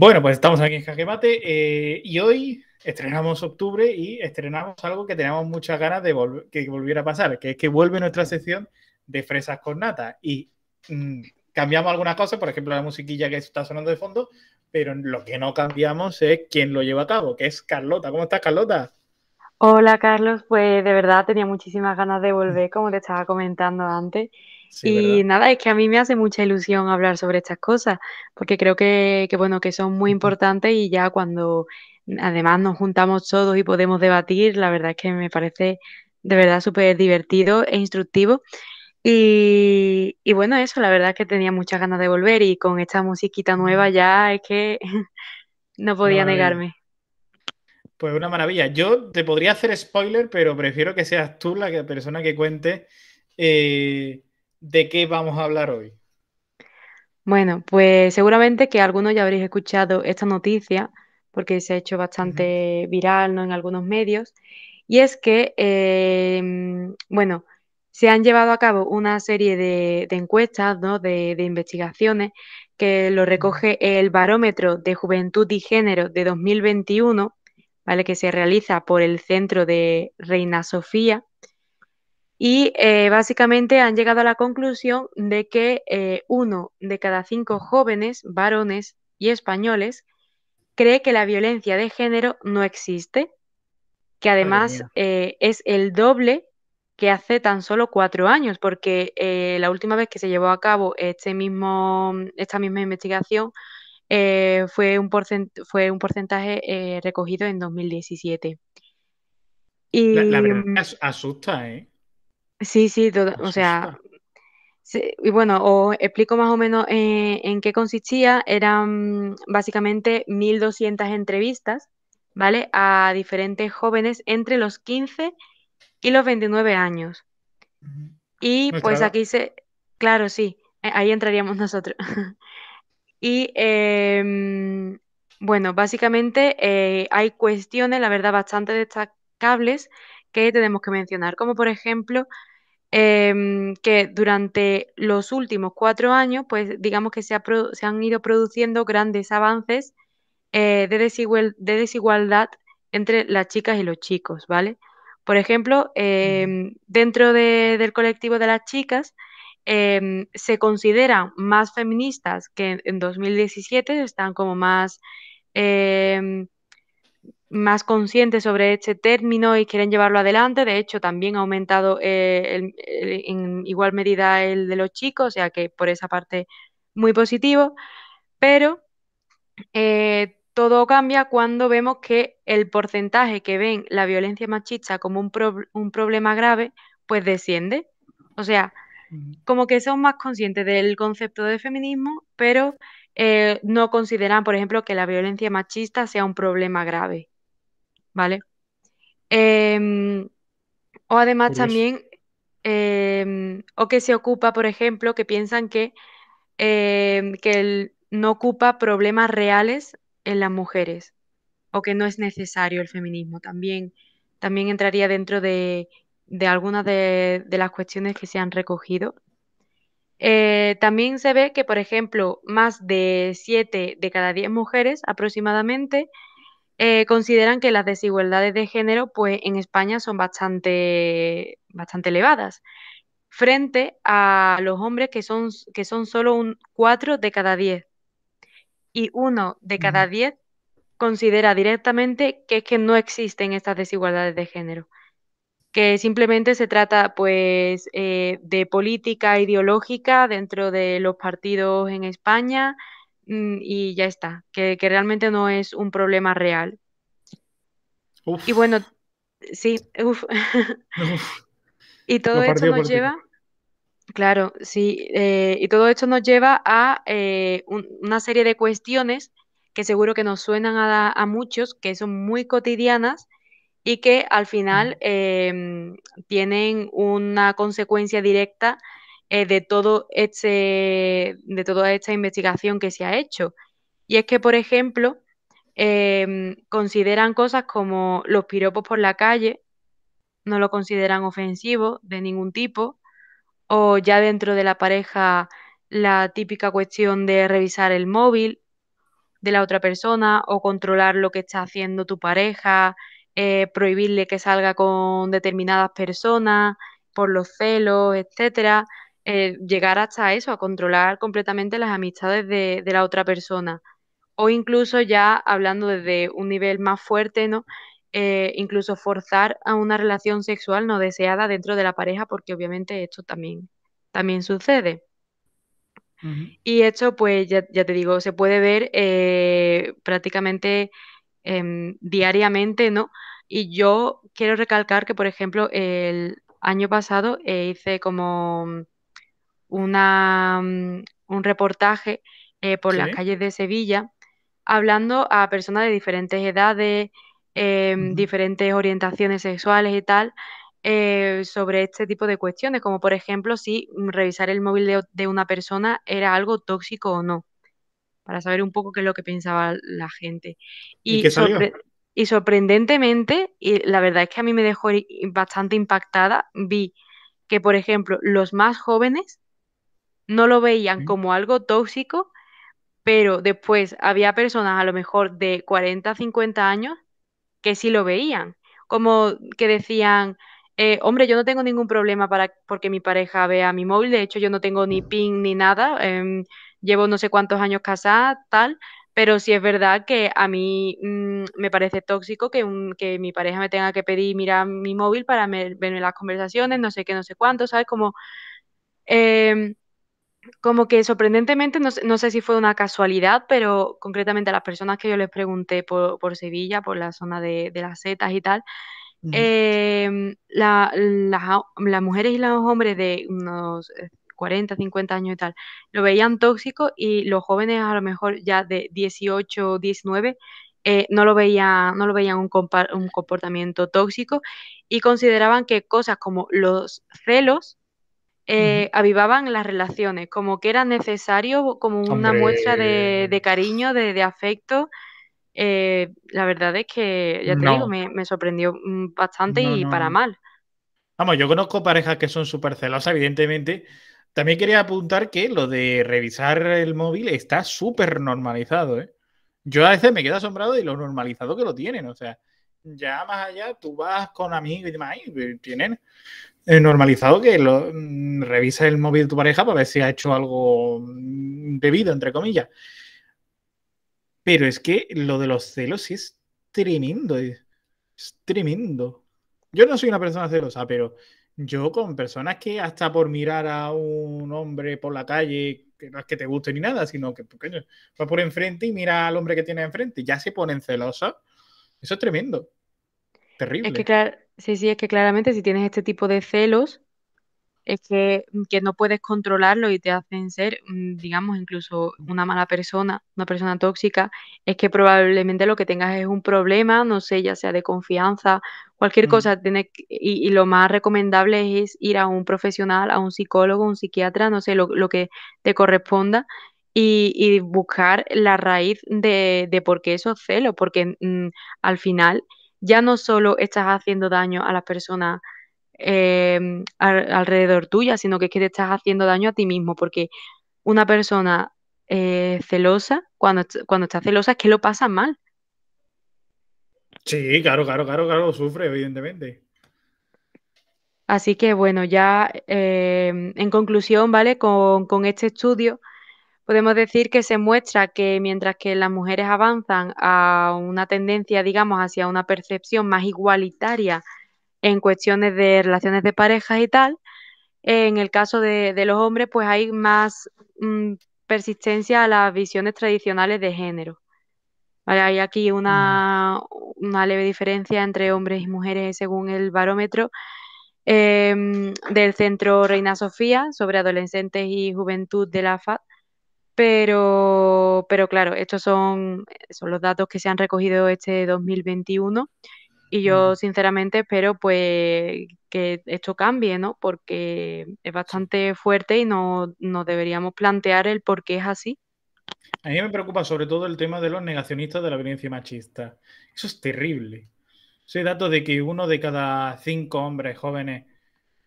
Bueno, pues estamos aquí en Jaquemate eh, y hoy estrenamos octubre y estrenamos algo que teníamos muchas ganas de que volviera a pasar, que es que vuelve nuestra sección de fresas con nata y mm, cambiamos algunas cosas, por ejemplo la musiquilla que está sonando de fondo, pero lo que no cambiamos es quién lo lleva a cabo, que es Carlota. ¿Cómo estás, Carlota? Hola Carlos, pues de verdad tenía muchísimas ganas de volver, como te estaba comentando antes. y nada, es que a mí me hace mucha ilusión hablar sobre estas cosas, porque creo que, bueno, que son muy importantes y ya cuando además nos juntamos todos y podemos debatir, la verdad es que me parece de verdad súper divertido e instructivo. Y, bueno, eso, la verdad es que tenía muchas ganas de volver y con esta musiquita nueva mm. ya es que no podía negarme. Pues una maravilla. Yo te podría hacer spoiler, pero prefiero que seas tú la persona que cuente eh, de qué vamos a hablar hoy. Bueno, pues seguramente que algunos ya habréis escuchado esta noticia, porque se ha hecho bastante viral ¿no? en algunos medios. Y es que, eh, bueno, se han llevado a cabo una serie de, encuestas, ¿no? de, de, investigaciones, que lo recoge el Barómetro de Juventud y Género de 2021, que se realiza por el Centro de Reina Sofía. Y eh, básicamente han llegado a la conclusión de que eh, uno de cada cinco jóvenes, varones y españoles cree que la violencia de género no existe, que además eh, es el doble que hace tan solo cuatro años, porque la última vez que se llevó a cabo este mismo, esta misma investigación eh, fue, un fue un porcentaje eh, recogido en 2017. Y, la, verdad mm asusta, ¿eh? Sí, sí, o sea... y bueno, os explico más o menos eh, en qué consistía. Eran básicamente 1.200 entrevistas, ¿vale? A diferentes jóvenes entre los 15 y los 29 años. Y pues aquí se, claro, sí, ahí entraríamos nosotros. Y em, bueno, básicamente eh, hay cuestiones, la verdad, bastante destacables que tenemos que mencionar, como por ejemplo em, que durante los últimos cuatro años, pues digamos que se, han ido produciendo grandes avances eh, de, desigualdad entre las chicas y los chicos, ¿vale? Por ejemplo, em, dentro del colectivo de las chicas Em, se consideran más feministas que en 2017, están como más, em, más conscientes sobre este término y quieren llevarlo adelante. De hecho, también ha aumentado eh, eh, en igual medida el de los chicos, o sea que por esa parte muy positivo, pero eh, todo cambia cuando vemos que el porcentaje que ven la violencia machista como un, un problema grave, pues desciende. O sea, como que son más conscientes del concepto de feminismo, pero eh, no consideran, por ejemplo, que la violencia machista sea un problema grave. ¿Vale? Em, o además también, em, o que se ocupa, por ejemplo, que piensan que, em, que no ocupa problemas reales en las mujeres, o que no es necesario el feminismo. También, también entraría dentro de de algunas de, las cuestiones que se han recogido. Eh, también se ve que, por ejemplo, más de 7 de cada 10 mujeres aproximadamente eh, consideran que las desigualdades de género pues, en España son bastante, bastante elevadas, frente a los hombres que son, que son solo un 4 de cada 10. Y uno de cada 10 considera directamente que es que no existen estas desigualdades de género que simplemente se trata pues eh, de política ideológica dentro de los partidos en España mm, y ya está, que, realmente no es un problema real. Y bueno, sí, y todo esto nos lleva... Claro, sí. Eh, y todo esto nos lleva a eh, una serie de cuestiones que seguro que nos suenan a, a, muchos, que son muy cotidianas y que al final em, tienen una consecuencia directa eh, de, todo de toda esta investigación que se ha hecho. Y es que, por ejemplo, em, consideran cosas como los piropos por la calle, no lo consideran ofensivo de ningún tipo, o ya dentro de la pareja la típica cuestión de revisar el móvil de la otra persona o controlar lo que está haciendo tu pareja, eh, prohibirle que salga con determinadas personas por los celos, etcétera, eh, llegar hasta eso, a controlar completamente las amistades de, la otra persona. O incluso ya hablando desde un nivel más fuerte, ¿no? Eh, incluso forzar a una relación sexual no deseada dentro de la pareja, porque obviamente esto también, también sucede. Y esto, pues ya, te digo, se puede ver prácticamente Em, diariamente, ¿no? Y yo quiero recalcar que, por ejemplo, el año pasado eh, hice como mm, una, mm, un reportaje eh, por las calles de Sevilla hablando a personas de diferentes edades, em, diferentes orientaciones sexuales y tal, eh, sobre este tipo de cuestiones, como por ejemplo si revisar el móvil de, una persona era algo tóxico o no para saber un poco qué es lo que pensaba la gente. Y, ¿Y, sorprendentemente, y la verdad es que a mí me dejó bastante impactada, vi que, por ejemplo, los más jóvenes no lo veían como algo tóxico, pero después había personas a lo mejor de 40, 50 años que sí lo veían, como que decían, eh, hombre, yo no tengo ningún problema para porque mi pareja vea mi móvil, de hecho yo no tengo ni ping ni nada, em, llevo no sé cuántos años casada, tal, pero sí es verdad que a mí mm, me parece tóxico que, mi pareja me tenga que pedir, mirar mi móvil para ver verme las conversaciones, no sé qué, no sé cuánto, ¿sabes? Como, em, como que sorprendentemente, no, sé si fue una casualidad, pero concretamente a las personas que yo les pregunté por, por Sevilla, por la zona de, las setas y tal, em, las mujeres y los hombres de unos eh, 40, 50 años y tal, lo veían tóxico y los jóvenes a lo mejor ya de 18, 19 eh, no lo veían, no lo veían un, un, comportamiento tóxico y consideraban que cosas como los celos eh, avivaban las relaciones, como que era necesario como una muestra de, cariño, de, afecto. Eh, la verdad es que, ya te digo, me, sorprendió mm, bastante y para mal. Vamos, yo conozco parejas que son súper celosas, evidentemente, también quería apuntar que lo de revisar el móvil está súper normalizado. ¿eh? Yo a veces me quedo asombrado de lo normalizado que lo tienen. O sea, ya más allá tú vas con amigos y demás y tienen eh, normalizado que lo, mm, revisa el móvil de tu pareja para ver si ha hecho algo mm, debido, entre comillas. Pero es que lo de los celos es tremendo. Es tremendo. Yo no soy una persona celosa, pero yo con personas que hasta por mirar a un hombre por la calle, que no es que te guste ni nada, sino que pues, va por enfrente y mira al hombre que tiene enfrente, ya se ponen celosos. Eso es tremendo. Terrible. Es que, sí, sí, es que claramente si tienes este tipo de celos, es mm, que, no puedes controlarlo y te hacen ser, mm, digamos, incluso una mala persona, una persona tóxica, es que probablemente lo que tengas es un problema, no sé, ya sea de confianza, cualquier mm. cosa, tiene, y, lo más recomendable es ir a un profesional, a un psicólogo, un psiquiatra, no sé, lo, que te corresponda. Y, buscar la raíz de, de por qué esos celos, porque al final ya no solo estás haciendo daño a las personas eh, alrededor tuya, sino que es que te estás haciendo daño a ti mismo, porque una persona eh, celosa, cuando, cuando está celosa, es que lo pasa mal. Sí, claro, claro, claro, claro, sufre, evidentemente. Así que bueno, ya eh, en conclusión, ¿vale? con, este estudio podemos decir que se muestra que mientras que las mujeres avanzan a una tendencia, digamos, hacia una percepción más igualitaria en cuestiones de relaciones de parejas y tal. En el caso de, los hombres, pues hay más mm, persistencia a las visiones tradicionales de género. hay aquí mm. una, una, leve diferencia entre hombres y mujeres según el barómetro em, del Centro Reina Sofía sobre adolescentes y juventud de la FAD. Pero, claro, estos son, son los datos que se han recogido este 2021 y yo mm. sinceramente espero pues que esto cambie, ¿no? Porque es bastante fuerte y no nos deberíamos plantear el por qué es así. A mí me preocupa sobre todo el tema de los negacionistas de la violencia machista. Eso es terrible. Hay dato de que uno de cada cinco hombres jóvenes,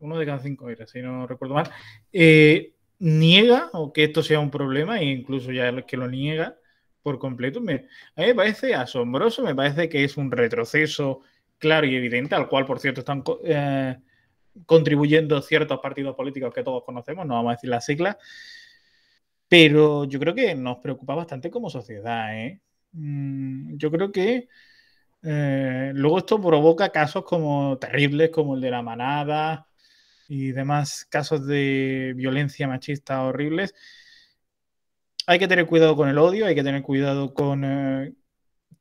uno de cada cinco era, si no recuerdo mal, eh, niega o que esto sea un problema, e incluso ya que lo niega, por completo. Me, parece asombroso, me parece que es un retroceso claro y evidente, al cual, por cierto, están eh, contribuyendo ciertos partidos políticos que todos conocemos, no vamos a decir las siglas, pero yo creo que nos preocupa bastante como sociedad. ¿eh? Mm, yo creo que eh, luego esto provoca casos como terribles, como el de la manada y demás casos de violencia machista horribles hay que tener cuidado con el odio, hay que tener cuidado con eh,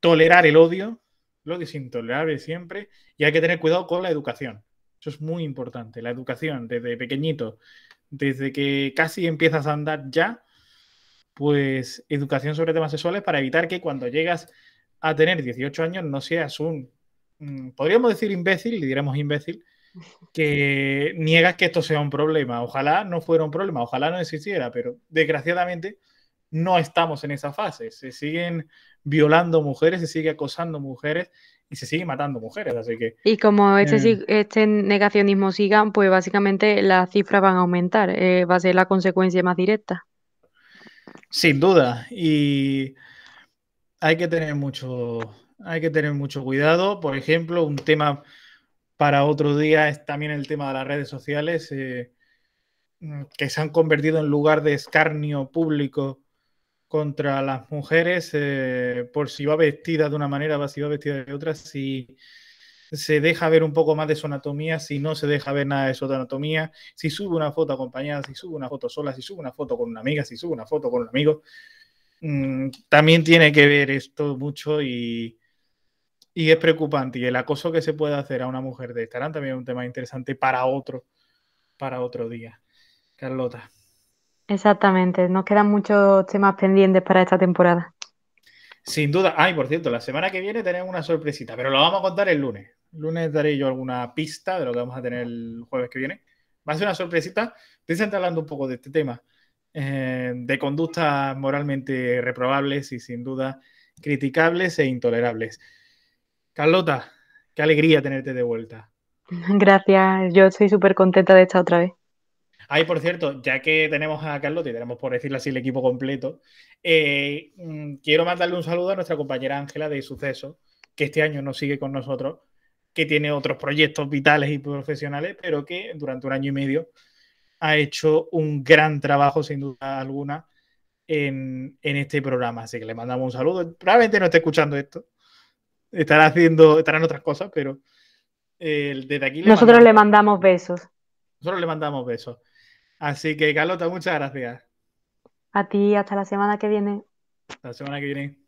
tolerar el odio, lo que es intolerable siempre, y hay que tener cuidado con la educación. Eso es muy importante, la educación desde pequeñito, desde que casi empiezas a andar ya, pues educación sobre temas sexuales para evitar que cuando llegas a tener 18 años no seas un, mm, podríamos decir imbécil, le diremos imbécil, que niegas que esto sea un problema. Ojalá no fuera un problema, ojalá no existiera, pero desgraciadamente no estamos en esa fase. Se siguen violando mujeres, se sigue acosando mujeres y se sigue matando mujeres. Así que, y como eh, este, negacionismo siga, pues básicamente las cifras van a aumentar. Eh, va a ser la consecuencia más directa. Sin duda. Y hay que tener mucho, hay que tener mucho cuidado. Por ejemplo, un tema para otro día es también el tema de las redes sociales, eh, mm, que se han convertido en lugar de escarnio público contra las mujeres eh, por si va vestida de una manera, si va vestida de otra, si se deja ver un poco más de su anatomía, si no se deja ver nada de su anatomía, si sube una foto acompañada, si sube una foto sola, si sube una foto con una amiga, si sube una foto con un amigo. Mm, también tiene que ver esto mucho y, y, es preocupante. Y el acoso que se puede hacer a una mujer de Estarán también es un tema interesante para otro, para otro día. Carlota. Exactamente, nos quedan muchos temas pendientes para esta temporada. Sin duda. Ay, por cierto, la semana que viene tenemos una sorpresita, pero lo vamos a contar el lunes. El lunes daré yo alguna pista de lo que vamos a tener el jueves que viene. Va a ser una sorpresita. estar hablando un poco de este tema, eh, de conductas moralmente reprobables y sin duda criticables e intolerables. Carlota, qué alegría tenerte de vuelta. Gracias, yo estoy súper contenta de estar otra vez. Ahí, por cierto, ya que tenemos a y tenemos por decirlo así el equipo completo, eh, mm, quiero mandarle un saludo a nuestra compañera Ángela de Suceso, que este año no sigue con nosotros, que tiene otros proyectos vitales y profesionales, pero que durante un año y medio ha hecho un gran trabajo, sin duda alguna, en, este programa. Así que le mandamos un saludo. Probablemente no esté escuchando esto. Estará haciendo, estarán otras cosas, pero eh, desde aquí. Nosotros le mandamos besos. Nosotros le mandamos besos. Así que, Carlota, muchas gracias. A ti, hasta la semana que viene. Hasta la semana que viene.